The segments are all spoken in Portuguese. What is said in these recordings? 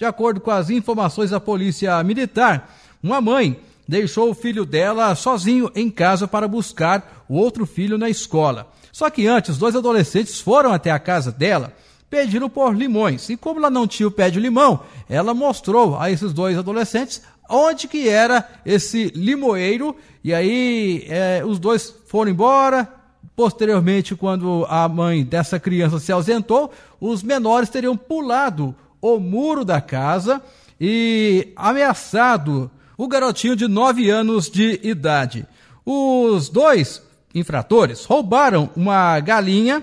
De acordo com as informações da Polícia Militar, uma mãe deixou o filho dela sozinho em casa para buscar o outro filho na escola. Só que antes, dois adolescentes foram até a casa dela pedindo por limões. E como ela não tinha o pé de limão, ela mostrou a esses dois adolescentes onde que era esse limoeiro. E aí é, os dois foram embora. Posteriormente, quando a mãe dessa criança se ausentou, os menores teriam pulado o muro da casa e ameaçado o garotinho de 9 anos de idade. Os dois infratores roubaram uma galinha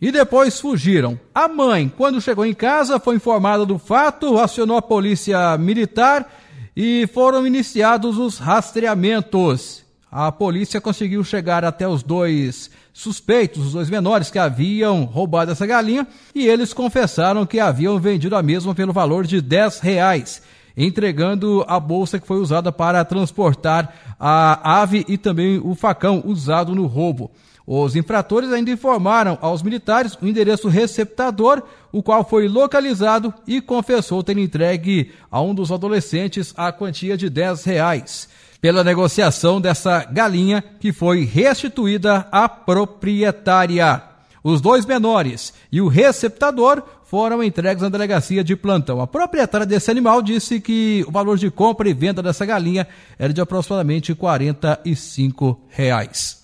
e depois fugiram. A mãe, quando chegou em casa, foi informada do fato, acionou a polícia militar e foram iniciados os rastreamentos a polícia conseguiu chegar até os dois suspeitos, os dois menores que haviam roubado essa galinha, e eles confessaram que haviam vendido a mesma pelo valor de 10 reais, entregando a bolsa que foi usada para transportar a ave e também o facão usado no roubo. Os infratores ainda informaram aos militares o endereço receptador, o qual foi localizado e confessou ter entregue a um dos adolescentes a quantia de 10 reais pela negociação dessa galinha que foi restituída à proprietária. Os dois menores e o receptador foram entregues à delegacia de plantão. A proprietária desse animal disse que o valor de compra e venda dessa galinha era de aproximadamente 45 reais.